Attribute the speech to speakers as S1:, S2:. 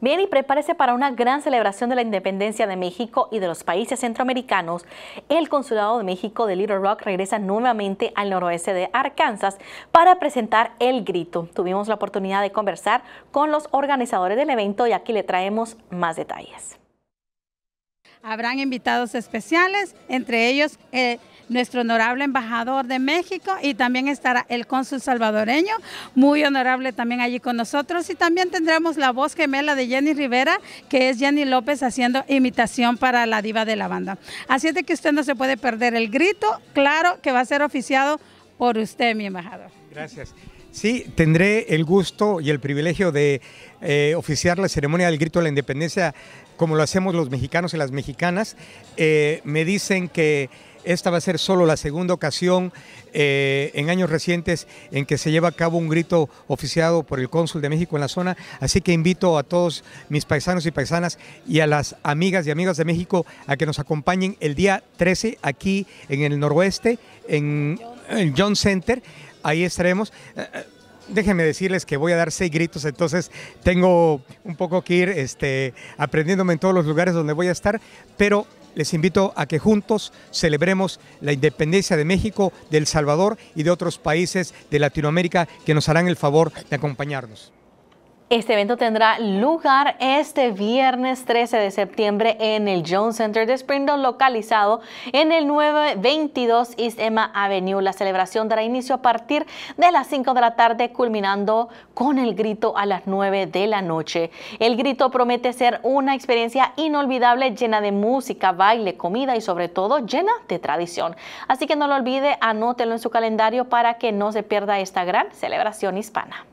S1: Bien, y prepárese para una gran celebración de la independencia de México y de los países centroamericanos. El Consulado de México de Little Rock regresa nuevamente al noroeste de Arkansas para presentar El Grito. Tuvimos la oportunidad de conversar con los organizadores del evento y aquí le traemos más detalles.
S2: Habrán invitados especiales, entre ellos... Eh, nuestro honorable embajador de México y también estará el cónsul salvadoreño, muy honorable también allí con nosotros y también tendremos la voz gemela de Jenny Rivera, que es Jenny López haciendo imitación para la diva de la banda. Así es de que usted no se puede perder el grito, claro que va a ser oficiado por usted, mi embajador.
S3: Gracias. Sí, tendré el gusto y el privilegio de eh, oficiar la ceremonia del grito de la independencia como lo hacemos los mexicanos y las mexicanas. Eh, me dicen que esta va a ser solo la segunda ocasión eh, en años recientes en que se lleva a cabo un grito oficiado por el cónsul de México en la zona. Así que invito a todos mis paisanos y paisanas y a las amigas y amigas de México a que nos acompañen el día 13 aquí en el noroeste, en John Center. Ahí estaremos. Eh, eh, déjenme decirles que voy a dar seis gritos, entonces tengo un poco que ir este, aprendiéndome en todos los lugares donde voy a estar, pero les invito a que juntos celebremos la independencia de México, de El Salvador y de otros países de Latinoamérica que nos harán el favor de acompañarnos.
S1: Este evento tendrá lugar este viernes 13 de septiembre en el Jones Center de Springdale, localizado en el 922 East Emma Avenue. La celebración dará inicio a partir de las 5 de la tarde, culminando con el grito a las 9 de la noche. El grito promete ser una experiencia inolvidable, llena de música, baile, comida y sobre todo llena de tradición. Así que no lo olvide, anótelo en su calendario para que no se pierda esta gran celebración hispana.